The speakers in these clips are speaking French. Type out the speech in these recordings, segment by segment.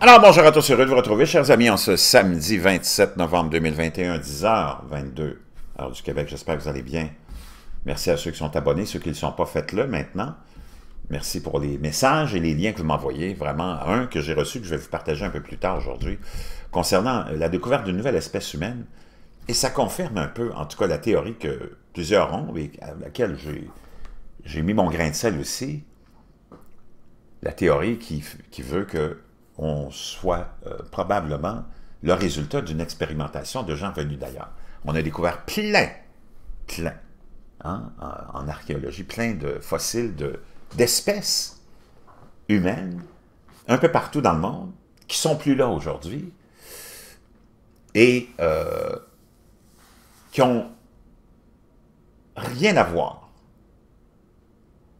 Alors bonjour à tous, heureux de vous retrouver, chers amis, en ce samedi 27 novembre 2021, 10h22, heure du Québec. J'espère que vous allez bien. Merci à ceux qui sont abonnés, ceux qui ne le sont pas, faites-le maintenant. Merci pour les messages et les liens que vous m'envoyez. Vraiment, un que j'ai reçu, que je vais vous partager un peu plus tard aujourd'hui, concernant la découverte d'une nouvelle espèce humaine. Et ça confirme un peu, en tout cas, la théorie que plusieurs ont et à laquelle j'ai mis mon grain de sel aussi. La théorie qui veut que on soit euh, probablement le résultat d'une expérimentation de gens venus d'ailleurs. On a découvert plein, plein, hein, en, archéologie, plein de fossiles d'espèces humaines un peu partout dans le monde qui sont plus là aujourd'hui et euh, qui ont rien à voir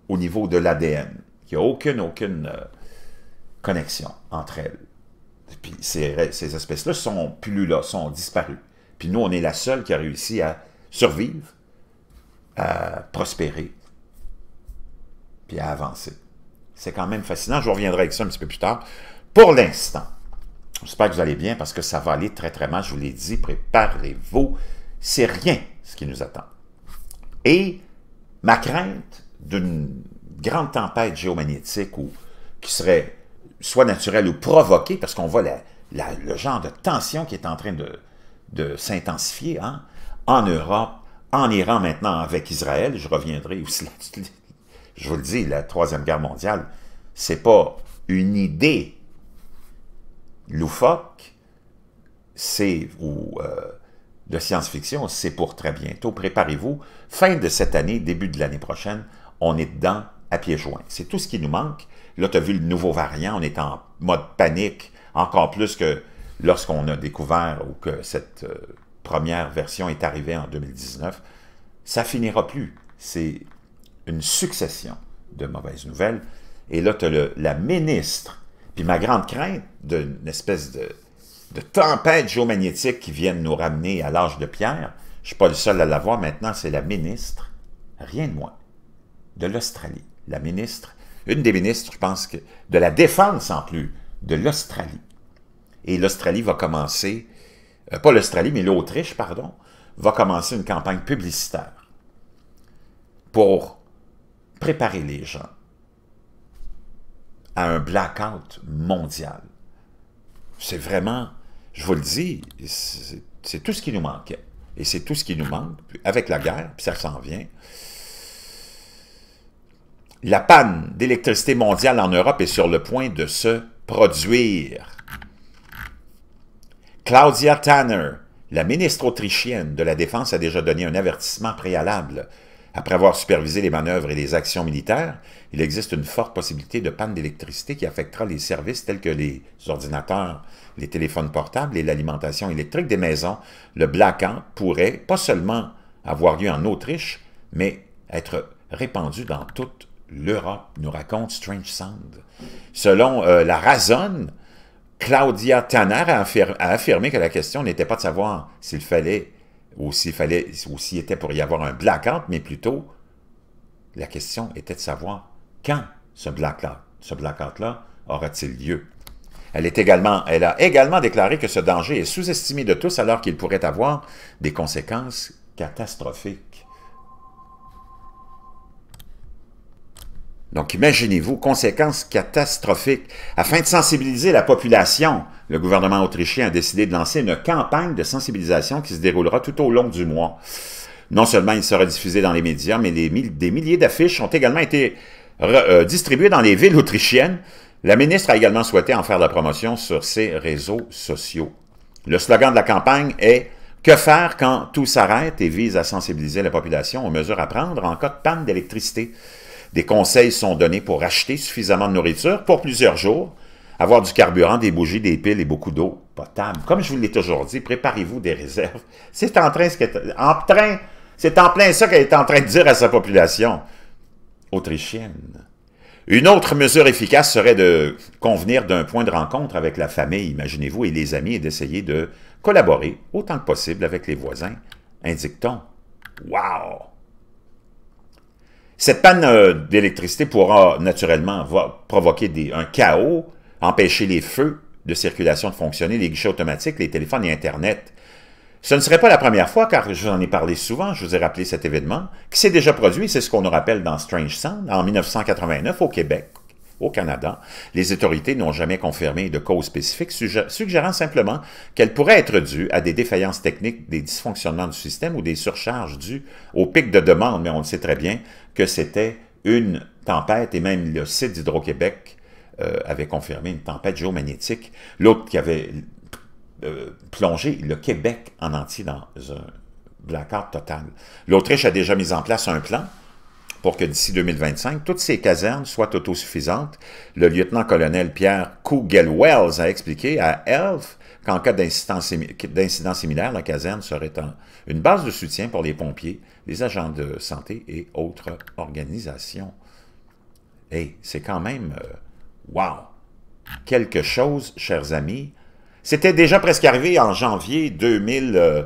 au niveau de l'ADN, qui a aucune, aucune euh, connexion entre elles. Puis ces, espèces-là sont plus là, sont disparues. Puis nous, on est la seule qui a réussi à survivre, à prospérer, puis à avancer. C'est quand même fascinant. Je reviendrai avec ça un petit peu plus tard. Pour l'instant, j'espère que vous allez bien parce que ça va aller très très mal. Je vous l'ai dit, préparez-vous. C'est rien ce qui nous attend. Et ma crainte d'une grande tempête géomagnétique ou qui serait soit naturel ou provoqué, parce qu'on voit le genre de tension qui est en train de, s'intensifier hein. en Europe, en Iran maintenant avec Israël, je reviendrai aussi Je vous le dis, la Troisième Guerre mondiale, c'est pas une idée loufoque, c'est ou euh, de science-fiction, c'est pour très bientôt. Préparez-vous. Fin de cette année, début de l'année prochaine, on est dedans à pieds joints. C'est tout ce qui nous manque. Là, tu as vu le nouveau variant, on est en mode panique, encore plus que lorsqu'on a découvert ou que cette euh, première version est arrivée en 2019. Ça finira plus. C'est une succession de mauvaises nouvelles. Et là, tu as la ministre. Puis ma grande crainte d'une espèce de, tempête géomagnétique qui vienne nous ramener à l'âge de pierre, je ne suis pas le seul à la voir maintenant, c'est la ministre, rien de moins, de l'Australie, la ministre une des ministres, je pense, que, de la défense en plus, de l'Australie. Et l'Australie va commencer, euh, pas l'Australie, mais l'Autriche, pardon, va commencer une campagne publicitaire pour préparer les gens à un blackout mondial. C'est vraiment, je vous le dis, c'est tout ce qui nous manquait. Et c'est tout ce qui nous manque, avec la guerre, puis ça s'en vient. La panne d'électricité mondiale en Europe est sur le point de se produire. Claudia Tanner, la ministre autrichienne de la Défense, a déjà donné un avertissement préalable. Après avoir supervisé les manœuvres et les actions militaires, il existe une forte possibilité de panne d'électricité qui affectera les services tels que les ordinateurs, les téléphones portables et l'alimentation électrique des maisons. Le blackout pourrait pas seulement avoir lieu en Autriche, mais être répandu dans toute l'Europe, nous raconte Strange Sound. Selon euh, la raison, Claudia Tanner a, affirmé, que la question n'était pas de savoir s'il fallait ou s'il fallait ou était pour y avoir un blackout, mais plutôt la question était de savoir quand ce blackout, ce blackout-là aura-t-il lieu. Elle, est également, elle a également déclaré que ce danger est sous-estimé de tous alors qu'il pourrait avoir des conséquences catastrophiques. Donc imaginez-vous, conséquences catastrophiques. Afin de sensibiliser la population, le gouvernement autrichien a décidé de lancer une campagne de sensibilisation qui se déroulera tout au long du mois. Non seulement il sera diffusé dans les médias, mais des milliers d'affiches ont également été euh, distribuées dans les villes autrichiennes. La ministre a également souhaité en faire la promotion sur ses réseaux sociaux. Le slogan de la campagne est que faire quand tout s'arrête et vise à sensibiliser la population aux mesures à prendre en cas de panne d'électricité. Des conseils sont donnés pour acheter suffisamment de nourriture pour plusieurs jours, avoir du carburant, des bougies, des piles et beaucoup d'eau potable. Comme je vous l'ai toujours dit, préparez-vous des réserves. C'est en train, ce en train, c'est en plein ça qu'elle est en train de dire à sa population autrichienne. Une autre mesure efficace serait de convenir d'un point de rencontre avec la famille, imaginez-vous, et les amis, et d'essayer de collaborer autant que possible avec les voisins, indique-t-on. Wow! Cette panne euh, d'électricité pourra naturellement provoquer un chaos, empêcher les feux de circulation de fonctionner, les guichets automatiques, les téléphones et Internet. Ce ne serait pas la première fois, car j'en ai parlé souvent, je vous ai rappelé cet événement, qui s'est déjà produit, c'est ce qu'on nous rappelle dans Strange Sound, en 1989 au Québec au Canada, les autorités n'ont jamais confirmé de cause spécifique, suggérant simplement qu'elle pourrait être due à des défaillances techniques, des dysfonctionnements du système ou des surcharges dues au pic de demande, mais on le sait très bien que c'était une tempête et même le site d'Hydro-Québec euh, avait confirmé une tempête géomagnétique, l'autre qui avait euh, plongé le Québec en entier dans un blackout total. L'Autriche a déjà mis en place un plan pour que d'ici 2025, toutes ces casernes soient autosuffisantes. Le lieutenant-colonel Pierre Kugel-Wells a expliqué à Elf qu'en cas d'incident similaire, la caserne serait une base de soutien pour les pompiers, les agents de santé et autres organisations. et c'est quand même... Euh, wow! Quelque chose, chers amis. C'était déjà presque arrivé en janvier 2020, euh,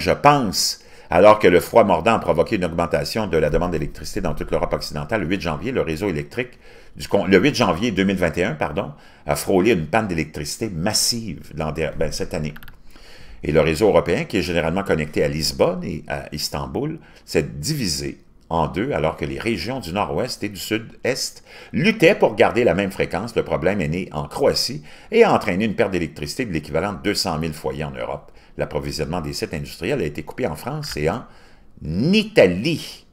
je pense. Alors que le froid mordant a provoqué une augmentation de la demande d'électricité dans toute l'Europe occidentale, le 8 janvier, le réseau électrique, du, le 8 janvier 2021, pardon, a frôlé une panne d'électricité massive ben, cette année. Et le réseau européen, qui est généralement connecté à Lisbonne et à Istanbul, s'est divisé en deux, alors que les régions du nord-ouest et du sud-est luttaient pour garder la même fréquence. Le problème est né en Croatie et a entraîné une perte d'électricité de l'équivalent de 200 000 foyers en Europe. L'approvisionnement des sites industriels a été coupé en France et en Italie.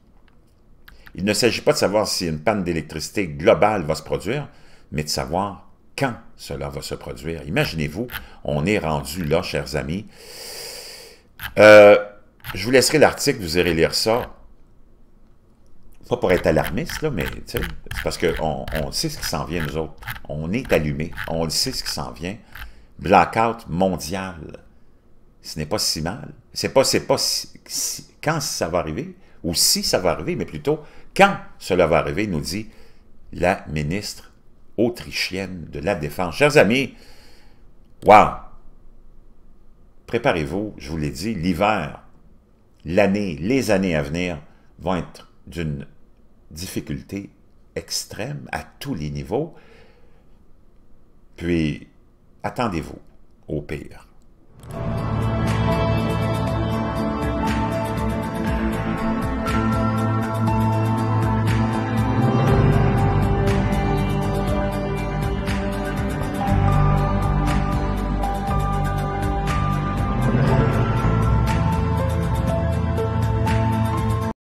Il ne s'agit pas de savoir si une panne d'électricité globale va se produire, mais de savoir quand cela va se produire. Imaginez-vous, on est rendu là, chers amis. Euh, je vous laisserai l'article, vous irez lire ça pas pour être alarmiste, là, mais c'est parce qu'on on sait ce qui s'en vient, nous autres. On est allumé, on sait ce qui s'en vient. Blackout mondial, ce n'est pas si mal. C'est pas, c'est pas quand ça va arriver, ou si ça va arriver, mais plutôt quand cela va arriver, nous dit la ministre autrichienne de la Défense. Chers amis, wow! Préparez-vous, je vous l'ai dit, l'hiver, l'année, les années à venir vont être d'une difficultés extrêmes à tous les niveaux, puis attendez-vous au pire.